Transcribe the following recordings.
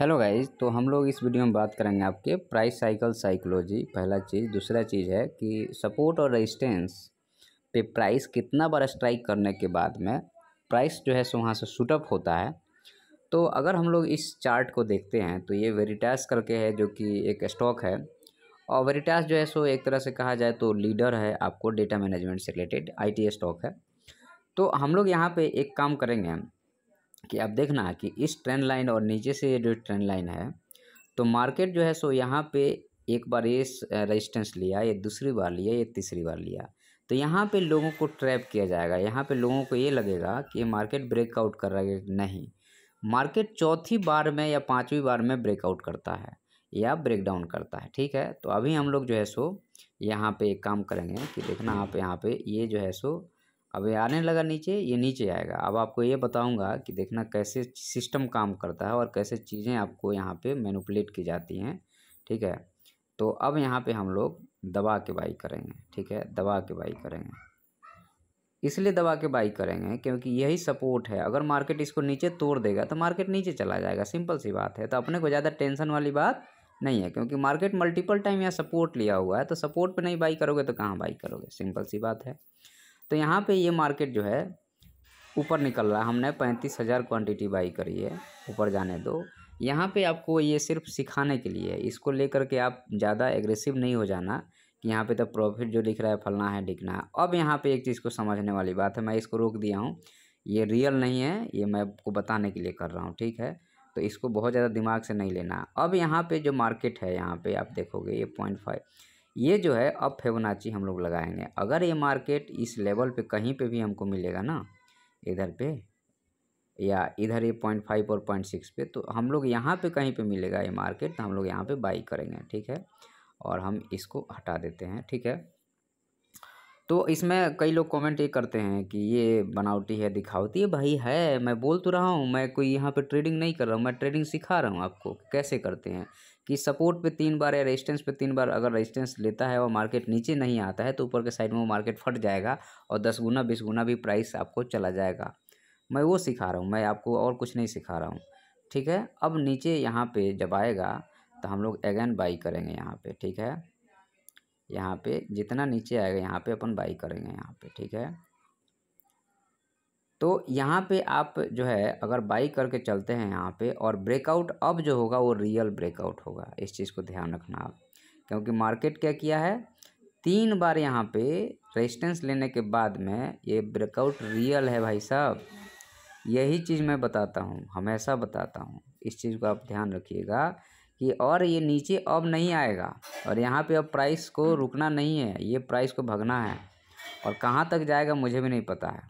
hello guys तो हम लोग इस वीडियो में बात करेंगे आपके प्राइस साइकिल साइकोलॉजी पहला चीज़ दूसरा चीज़ है कि सपोर्ट और रेजिस्टेंस पे प्राइस कितना बार स्ट्राइक करने के बाद में प्राइस जो है सो वहाँ से शूटअप होता है तो अगर हम लोग इस चार्ट को देखते हैं तो ये वेरिटास करके है जो कि एक स्टॉक है और वेरिटास जो है सो एक तरह से कहा जाए तो लीडर है आपको डेटा मैनेजमेंट से रिलेटेड आई स्टॉक है तो हम लोग यहाँ पर एक काम करेंगे कि अब देखना कि इस ट्रेंड लाइन और नीचे से ये जो ट्रेंड लाइन है तो मार्केट जो है सो यहाँ पे एक बार ये रेजिस्टेंस लिया ये दूसरी बार लिया ये तीसरी बार लिया तो यहाँ पे लोगों को ट्रैप किया जाएगा यहाँ पे लोगों को ये लगेगा कि ये मार्केट ब्रेकआउट कर रहा है नहीं मार्केट चौथी बार में या पाँचवीं बार में ब्रेकआउट करता है या ब्रेक डाउन करता है ठीक है तो अभी हम लोग जो है सो यहाँ पर काम करेंगे कि देखना आप यहाँ पर ये जो है सो अब ये आने लगा नीचे ये नीचे आएगा अब आपको ये बताऊंगा कि देखना कैसे सिस्टम काम करता है और कैसे चीज़ें आपको यहाँ पे मैनुपलेट की जाती हैं ठीक है तो अब यहाँ पे हम लोग दबा के बाई करेंगे ठीक है दबा के बाई करेंगे इसलिए दबा के बाई करेंगे क्योंकि यही सपोर्ट है अगर मार्केट इसको नीचे तोड़ देगा तो मार्केट नीचे चला जाएगा सिंपल सी बात है तो अपने को ज़्यादा टेंशन वाली बात नहीं है क्योंकि मार्केट मल्टीपल टाइम यहाँ सपोर्ट लिया हुआ है तो सपोर्ट पे नहीं बाई करोगे तो कहाँ बाई करोगे सिंपल सी बात है तो यहाँ पे ये मार्केट जो है ऊपर निकल रहा है हमने पैंतीस हज़ार क्वान्टिटी बाई करी है ऊपर जाने दो यहाँ पे आपको ये सिर्फ सिखाने के लिए है इसको लेकर के आप ज़्यादा एग्रेसिव नहीं हो जाना कि यहाँ पे तो प्रॉफिट जो दिख रहा है फलना है डिकना है अब यहाँ पे एक चीज़ को समझने वाली बात है मैं इसको रोक दिया हूँ ये रियल नहीं है ये मैं आपको बताने के लिए कर रहा हूँ ठीक है तो इसको बहुत ज़्यादा दिमाग से नहीं लेना अब यहाँ पर जो मार्केट है यहाँ पर आप देखोगे ये पॉइंट फाइव ये जो है अब फेवनाची हम लोग लगाएंगे अगर ये मार्केट इस लेवल पे कहीं पे भी हमको मिलेगा ना इधर पे या इधर ये पॉइंट फाइव और पॉइंट सिक्स पे तो हम लोग यहाँ पे कहीं पे मिलेगा ये मार्केट तो हम लोग यहाँ पे बाई करेंगे ठीक है और हम इसको हटा देते हैं ठीक है तो इसमें कई लोग कमेंट ये करते हैं कि ये बनावटी है दिखावटी है भाई है मैं बोल तो रहा हूँ मैं कोई यहाँ पे ट्रेडिंग नहीं कर रहा हूँ मैं ट्रेडिंग सिखा रहा हूँ आपको कैसे करते हैं कि सपोर्ट पे तीन बार या रेजिस्टेंस पे तीन बार अगर रेजिस्टेंस लेता है और मार्केट नीचे नहीं आता है तो ऊपर के साइड में वो मार्केट फट जाएगा और दस गुना बीस गुना भी प्राइस आपको चला जाएगा मैं वो सिखा रहा हूँ मैं आपको और कुछ नहीं सिखा रहा हूँ ठीक है अब नीचे यहाँ पर जब आएगा तो हम लोग अगेन बाई करेंगे यहाँ पर ठीक है यहाँ पे जितना नीचे आएगा यहाँ पे अपन बाई करेंगे यहाँ पे ठीक है तो यहाँ पे आप जो है अगर बाई करके चलते हैं यहाँ पे और ब्रेकआउट अब जो होगा वो रियल ब्रेकआउट होगा इस चीज़ को ध्यान रखना आप क्योंकि मार्केट क्या किया है तीन बार यहाँ पे रेजिस्टेंस लेने के बाद में ये ब्रेकआउट रियल है भाई साहब यही चीज़ मैं बताता हूँ हमेशा बताता हूँ इस चीज़ को आप ध्यान रखिएगा कि और ये नीचे अब नहीं आएगा और यहाँ पे अब प्राइस को रुकना नहीं है ये प्राइस को भगना है और कहाँ तक जाएगा मुझे भी नहीं पता है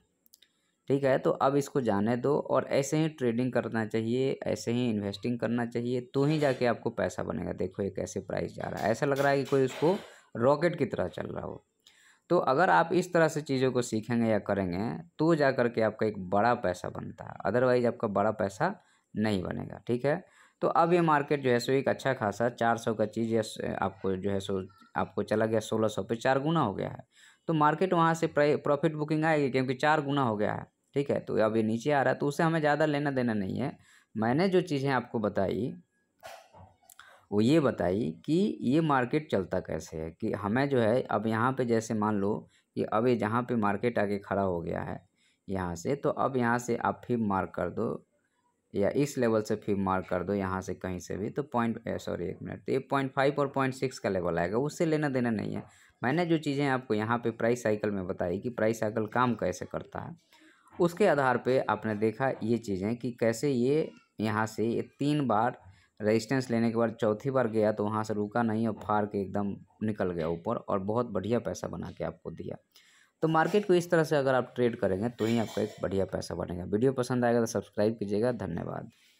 ठीक है तो अब इसको जाने दो और ऐसे ही ट्रेडिंग करना चाहिए ऐसे ही इन्वेस्टिंग करना चाहिए तो ही जाके आपको पैसा बनेगा देखो ये कैसे प्राइस जा रहा है ऐसा लग रहा है कि कोई उसको रॉकेट की तरह चल रहा हो तो अगर आप इस तरह से चीज़ों को सीखेंगे या करेंगे तो जा कर के आपका एक बड़ा पैसा बनता है अदरवाइज आपका बड़ा पैसा नहीं बनेगा ठीक है तो अब ये मार्केट जो है सो एक अच्छा खासा चार सौ का चीज़ आपको जो है सो आपको चला गया सोलह सौ पे चार गुना हो गया है तो मार्केट वहाँ से प्रॉफिट बुकिंग आएगी क्योंकि चार गुना हो गया है ठीक है तो अब ये नीचे आ रहा है तो उसे हमें ज़्यादा लेना देना नहीं है मैंने जो चीज़ें आपको बताई वो ये बताई कि ये मार्केट चलता कैसे है कि हमें जो है अब यहाँ पर जैसे मान लो कि अब ये जहाँ पर मार्केट आके खड़ा हो गया है यहाँ से तो अब यहाँ से आप फिर मार्क कर दो या इस लेवल से फिर मार्क कर दो यहाँ से कहीं से भी तो पॉइंट सॉरी एक मिनट तो ये पॉइंट फाइव और पॉइंट सिक्स का लेवल आएगा उससे लेना देना नहीं है मैंने जो चीज़ें आपको यहाँ पे प्राइस साइकिल में बताई कि प्राइस साइकिल काम कैसे करता है उसके आधार पे आपने देखा ये चीज़ें कि कैसे ये यहाँ से ये तीन बार रजिस्टेंस लेने के बाद चौथी बार गया तो वहाँ से रुका नहीं और फाड़ के एकदम निकल गया ऊपर और बहुत बढ़िया पैसा बना के आपको दिया तो मार्केट को इस तरह से अगर आप ट्रेड करेंगे तो ही आपका एक बढ़िया पैसा बनेगा वीडियो पसंद आएगा तो सब्सक्राइब कीजिएगा धन्यवाद